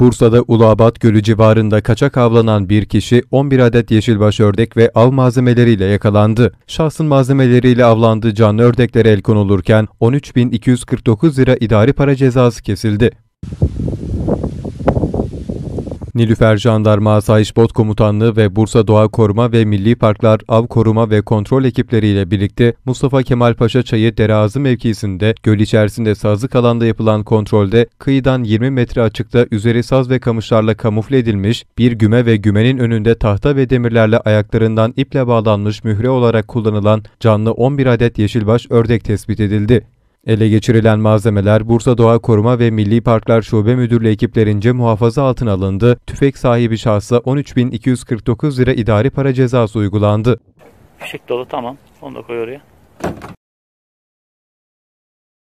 Bursa'da Uluabat Gölü civarında kaçak avlanan bir kişi 11 adet yeşilbaş ördek ve av malzemeleriyle yakalandı. Şahsın malzemeleriyle avlandığı canlı ördeklere el konulurken 13.249 lira idari para cezası kesildi. Nilüfer Jandarma Asayiş Bot Komutanlığı ve Bursa Doğa Koruma ve Milli Parklar Av Koruma ve Kontrol Ekipleri ile birlikte Mustafa Kemal Paşa Çayı Derazı mevkisinde göl içerisinde sazlık alanda yapılan kontrolde kıyıdan 20 metre açıkta üzeri saz ve kamışlarla kamufle edilmiş bir güme ve gümenin önünde tahta ve demirlerle ayaklarından iple bağlanmış mühre olarak kullanılan canlı 11 adet yeşilbaş ördek tespit edildi. Ele geçirilen malzemeler Bursa Doğa Koruma ve Milli Parklar Şube Müdürlüğü ekiplerince muhafaza altına alındı. Tüfek sahibi şahsa 13.249 lira idari para cezası uygulandı. Fişek dolu tamam. Onu da koy oraya.